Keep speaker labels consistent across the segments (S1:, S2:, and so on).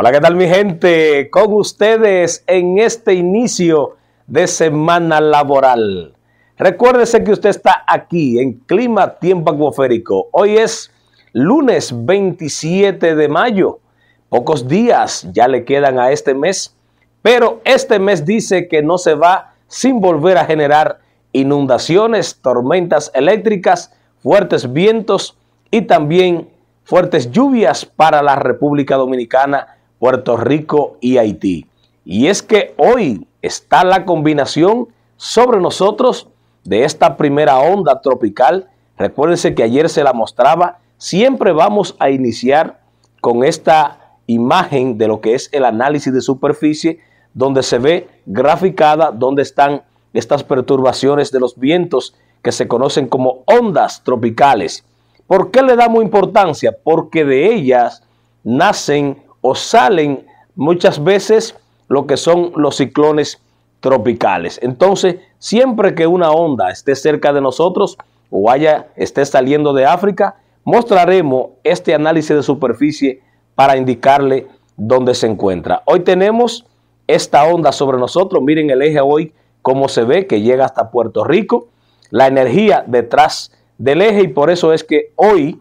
S1: Hola, ¿qué tal mi gente? Con ustedes en este inicio de semana laboral. Recuérdese que usted está aquí en Clima Tiempo Atmosférico. Hoy es lunes 27 de mayo. Pocos días ya le quedan a este mes, pero este mes dice que no se va sin volver a generar inundaciones, tormentas eléctricas, fuertes vientos y también fuertes lluvias para la República Dominicana Puerto Rico y Haití. Y es que hoy está la combinación sobre nosotros de esta primera onda tropical. Recuérdense que ayer se la mostraba. Siempre vamos a iniciar con esta imagen de lo que es el análisis de superficie, donde se ve graficada dónde están estas perturbaciones de los vientos que se conocen como ondas tropicales. ¿Por qué le damos importancia? Porque de ellas nacen o salen muchas veces lo que son los ciclones tropicales. Entonces, siempre que una onda esté cerca de nosotros o haya, esté saliendo de África, mostraremos este análisis de superficie para indicarle dónde se encuentra. Hoy tenemos esta onda sobre nosotros. Miren el eje hoy, cómo se ve, que llega hasta Puerto Rico. La energía detrás del eje y por eso es que hoy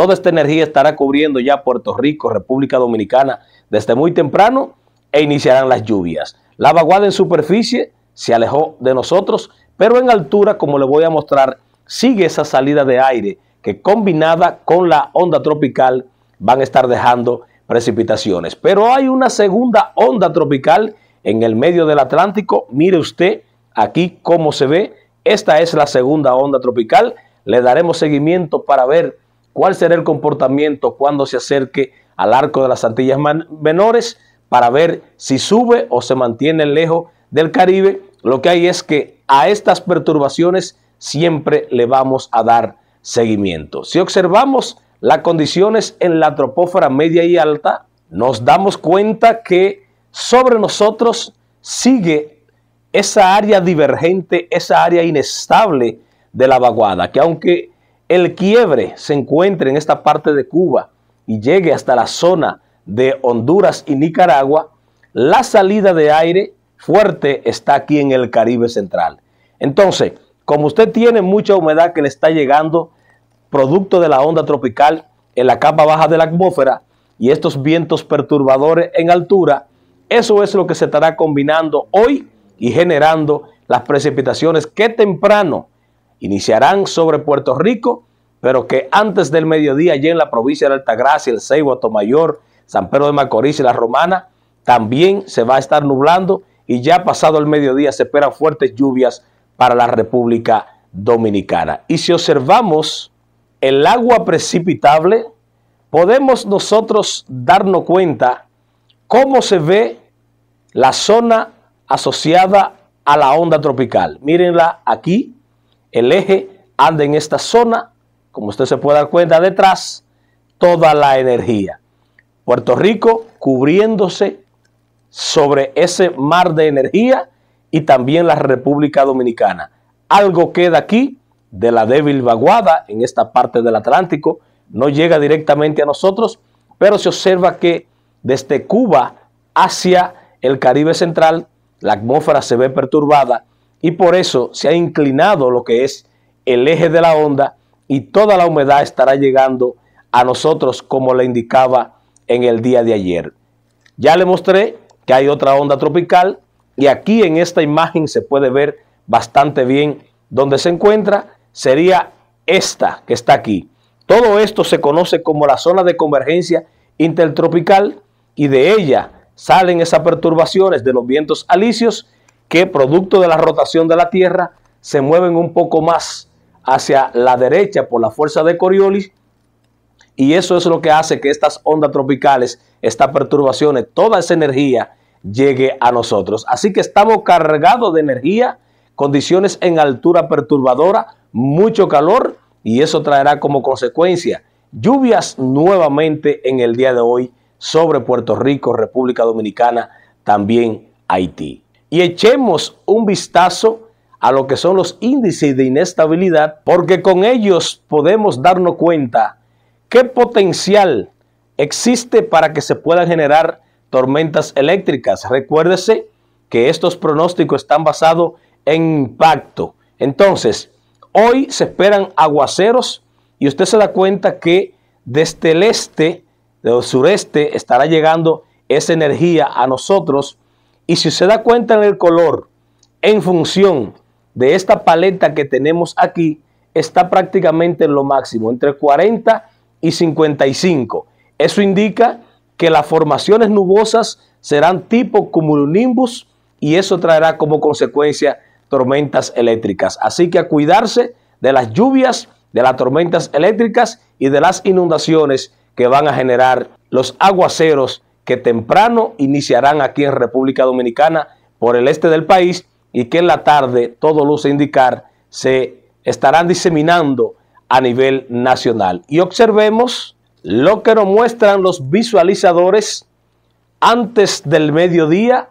S1: Toda esta energía estará cubriendo ya Puerto Rico, República Dominicana, desde muy temprano e iniciarán las lluvias. La vaguada en superficie se alejó de nosotros, pero en altura, como le voy a mostrar, sigue esa salida de aire que combinada con la onda tropical van a estar dejando precipitaciones. Pero hay una segunda onda tropical en el medio del Atlántico. Mire usted aquí cómo se ve. Esta es la segunda onda tropical. Le daremos seguimiento para ver cuál será el comportamiento cuando se acerque al arco de las Antillas Menores para ver si sube o se mantiene lejos del Caribe. Lo que hay es que a estas perturbaciones siempre le vamos a dar seguimiento. Si observamos las condiciones en la tropósfera media y alta, nos damos cuenta que sobre nosotros sigue esa área divergente, esa área inestable de la vaguada, que aunque el quiebre se encuentre en esta parte de Cuba y llegue hasta la zona de Honduras y Nicaragua, la salida de aire fuerte está aquí en el Caribe Central. Entonces, como usted tiene mucha humedad que le está llegando, producto de la onda tropical en la capa baja de la atmósfera y estos vientos perturbadores en altura, eso es lo que se estará combinando hoy y generando las precipitaciones que temprano Iniciarán sobre Puerto Rico, pero que antes del mediodía, allí en la provincia de Altagracia, El Ceibo, San Pedro de Macorís y La Romana, también se va a estar nublando y ya pasado el mediodía se esperan fuertes lluvias para la República Dominicana. Y si observamos el agua precipitable, podemos nosotros darnos cuenta cómo se ve la zona asociada a la onda tropical. Mírenla aquí el eje anda en esta zona, como usted se puede dar cuenta detrás, toda la energía. Puerto Rico cubriéndose sobre ese mar de energía y también la República Dominicana. Algo queda aquí de la débil vaguada en esta parte del Atlántico, no llega directamente a nosotros, pero se observa que desde Cuba hacia el Caribe Central la atmósfera se ve perturbada y por eso se ha inclinado lo que es el eje de la onda y toda la humedad estará llegando a nosotros como le indicaba en el día de ayer. Ya le mostré que hay otra onda tropical y aquí en esta imagen se puede ver bastante bien donde se encuentra. Sería esta que está aquí. Todo esto se conoce como la zona de convergencia intertropical y de ella salen esas perturbaciones de los vientos alisios que producto de la rotación de la Tierra se mueven un poco más hacia la derecha por la fuerza de Coriolis y eso es lo que hace que estas ondas tropicales, estas perturbaciones, toda esa energía llegue a nosotros. Así que estamos cargados de energía, condiciones en altura perturbadora, mucho calor y eso traerá como consecuencia lluvias nuevamente en el día de hoy sobre Puerto Rico, República Dominicana, también Haití y echemos un vistazo a lo que son los índices de inestabilidad, porque con ellos podemos darnos cuenta qué potencial existe para que se puedan generar tormentas eléctricas. Recuérdese que estos pronósticos están basados en impacto. Entonces, hoy se esperan aguaceros y usted se da cuenta que desde el este, del sureste, estará llegando esa energía a nosotros y si se da cuenta en el color, en función de esta paleta que tenemos aquí, está prácticamente en lo máximo, entre 40 y 55. Eso indica que las formaciones nubosas serán tipo cumulonimbus y eso traerá como consecuencia tormentas eléctricas. Así que a cuidarse de las lluvias, de las tormentas eléctricas y de las inundaciones que van a generar los aguaceros que temprano iniciarán aquí en República Dominicana por el este del país y que en la tarde, todo luce indicar, se estarán diseminando a nivel nacional. Y observemos lo que nos muestran los visualizadores antes del mediodía.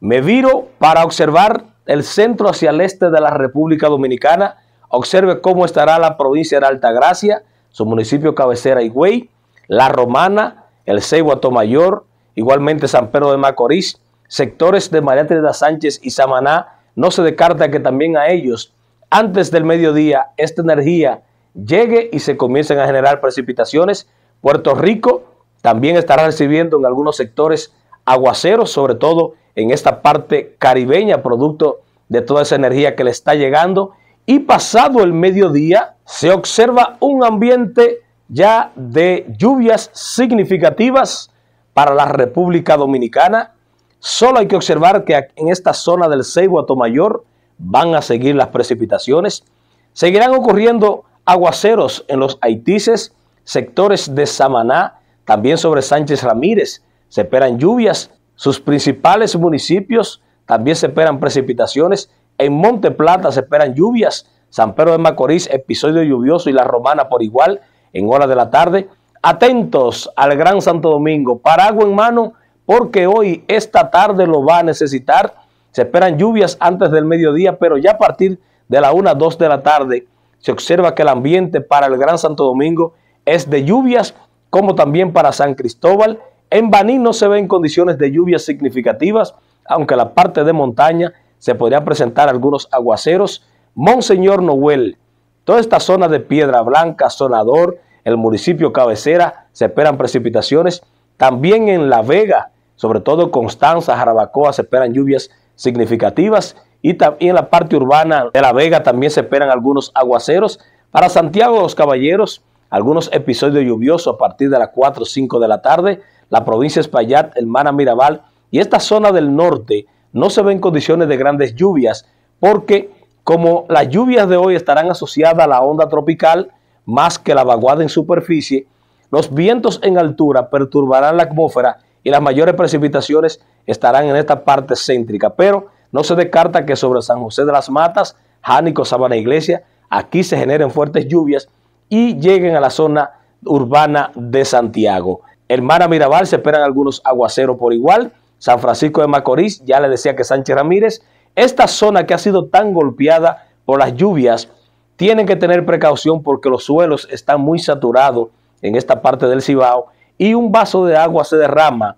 S1: Me viro para observar el centro hacia el este de la República Dominicana. Observe cómo estará la provincia de Altagracia, su municipio cabecera Higüey, La Romana, el Ceibo Mayor, igualmente San Pedro de Macorís, sectores de María Teresa Sánchez y Samaná, no se descarta que también a ellos, antes del mediodía, esta energía llegue y se comiencen a generar precipitaciones. Puerto Rico también estará recibiendo en algunos sectores aguaceros, sobre todo en esta parte caribeña, producto de toda esa energía que le está llegando. Y pasado el mediodía, se observa un ambiente ya de lluvias significativas para la República Dominicana. Solo hay que observar que en esta zona del Seibo Mayor van a seguir las precipitaciones. Seguirán ocurriendo aguaceros en los Haitises, sectores de Samaná, también sobre Sánchez Ramírez. Se esperan lluvias, sus principales municipios también se esperan precipitaciones. En Monte Plata se esperan lluvias, San Pedro de Macorís, episodio lluvioso y La Romana por igual en horas de la tarde. Atentos al Gran Santo Domingo, para agua en mano, porque hoy, esta tarde, lo va a necesitar. Se esperan lluvias antes del mediodía, pero ya a partir de la 1 a 2 de la tarde se observa que el ambiente para el Gran Santo Domingo es de lluvias, como también para San Cristóbal. En Baní no se ven condiciones de lluvias significativas, aunque la parte de montaña se podría presentar algunos aguaceros. Monseñor Noel Toda esta zona de Piedra Blanca, Sonador, el municipio cabecera, se esperan precipitaciones. También en La Vega, sobre todo Constanza, Jarabacoa, se esperan lluvias significativas. Y también en la parte urbana de La Vega también se esperan algunos aguaceros. Para Santiago de los Caballeros, algunos episodios lluviosos a partir de las 4 o 5 de la tarde. La provincia de Espaillat, Hermana Mirabal y esta zona del norte no se ven condiciones de grandes lluvias porque como las lluvias de hoy estarán asociadas a la onda tropical más que la vaguada en superficie, los vientos en altura perturbarán la atmósfera y las mayores precipitaciones estarán en esta parte céntrica. Pero no se descarta que sobre San José de las Matas, Jánico, Sabana Iglesia, aquí se generen fuertes lluvias y lleguen a la zona urbana de Santiago. a Mirabal se esperan algunos aguaceros por igual. San Francisco de Macorís, ya le decía que Sánchez Ramírez esta zona que ha sido tan golpeada por las lluvias, tienen que tener precaución porque los suelos están muy saturados en esta parte del Cibao y un vaso de agua se derrama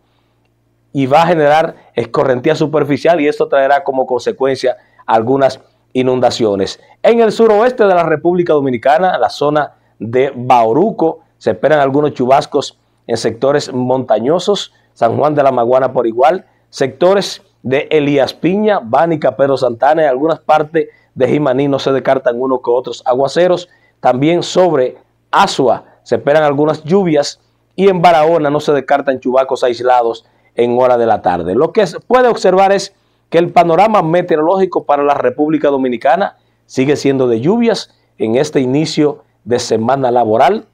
S1: y va a generar escorrentía superficial y esto traerá como consecuencia algunas inundaciones. En el suroeste de la República Dominicana, la zona de Bauruco, se esperan algunos chubascos en sectores montañosos, San Juan de la Maguana por igual, sectores de Elías Piña, Bánica, Pedro Santana, en algunas partes de Jimaní no se descartan unos que otros aguaceros. También sobre Asua se esperan algunas lluvias y en Barahona no se descartan chubacos aislados en hora de la tarde. Lo que se puede observar es que el panorama meteorológico para la República Dominicana sigue siendo de lluvias en este inicio de semana laboral.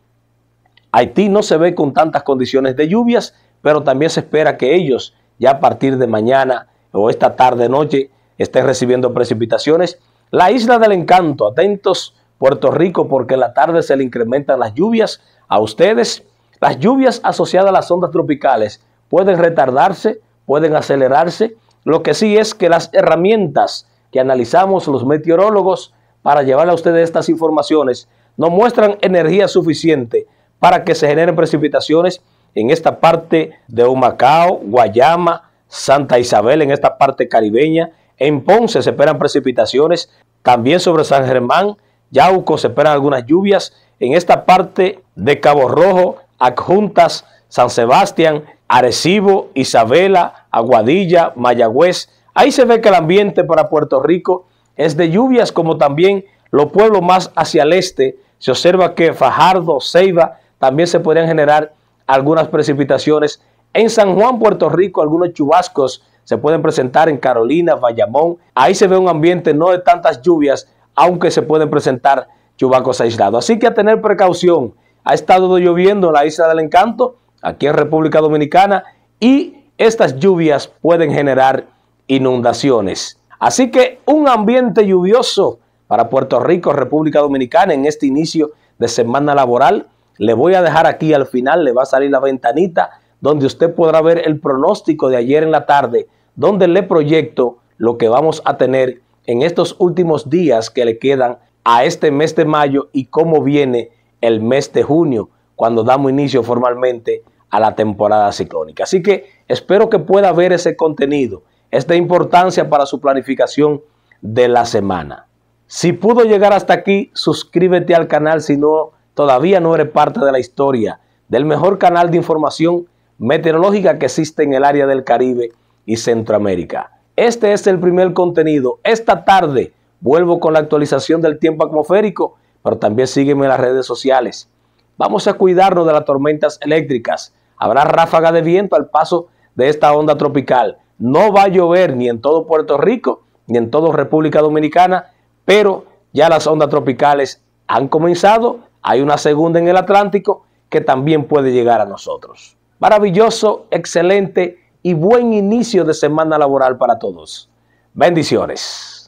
S1: Haití no se ve con tantas condiciones de lluvias, pero también se espera que ellos ya a partir de mañana o esta tarde-noche estén recibiendo precipitaciones. La isla del encanto, atentos Puerto Rico, porque en la tarde se le incrementan las lluvias a ustedes. Las lluvias asociadas a las ondas tropicales pueden retardarse, pueden acelerarse. Lo que sí es que las herramientas que analizamos los meteorólogos para llevarle a ustedes estas informaciones no muestran energía suficiente para que se generen precipitaciones en esta parte de Humacao, Guayama, Santa Isabel en esta parte caribeña. En Ponce se esperan precipitaciones. También sobre San Germán, Yauco se esperan algunas lluvias. En esta parte de Cabo Rojo, Adjuntas, San Sebastián, Arecibo, Isabela, Aguadilla, Mayagüez. Ahí se ve que el ambiente para Puerto Rico es de lluvias como también los pueblos más hacia el este. Se observa que Fajardo, Ceiba, también se podrían generar algunas precipitaciones en San Juan, Puerto Rico, algunos chubascos se pueden presentar en Carolina, Bayamón. Ahí se ve un ambiente no de tantas lluvias, aunque se pueden presentar chubascos aislados. Así que a tener precaución. Ha estado lloviendo en la Isla del Encanto, aquí en República Dominicana, y estas lluvias pueden generar inundaciones. Así que un ambiente lluvioso para Puerto Rico, República Dominicana, en este inicio de semana laboral. Le voy a dejar aquí al final, le va a salir la ventanita donde usted podrá ver el pronóstico de ayer en la tarde, donde le proyecto lo que vamos a tener en estos últimos días que le quedan a este mes de mayo y cómo viene el mes de junio, cuando damos inicio formalmente a la temporada ciclónica. Así que espero que pueda ver ese contenido. esta importancia para su planificación de la semana. Si pudo llegar hasta aquí, suscríbete al canal si no todavía no eres parte de la historia del mejor canal de información meteorológica que existe en el área del Caribe y Centroamérica. Este es el primer contenido. Esta tarde vuelvo con la actualización del tiempo atmosférico, pero también sígueme en las redes sociales. Vamos a cuidarnos de las tormentas eléctricas. Habrá ráfaga de viento al paso de esta onda tropical. No va a llover ni en todo Puerto Rico ni en toda República Dominicana, pero ya las ondas tropicales han comenzado. Hay una segunda en el Atlántico que también puede llegar a nosotros. Maravilloso, excelente y buen inicio de semana laboral para todos. Bendiciones.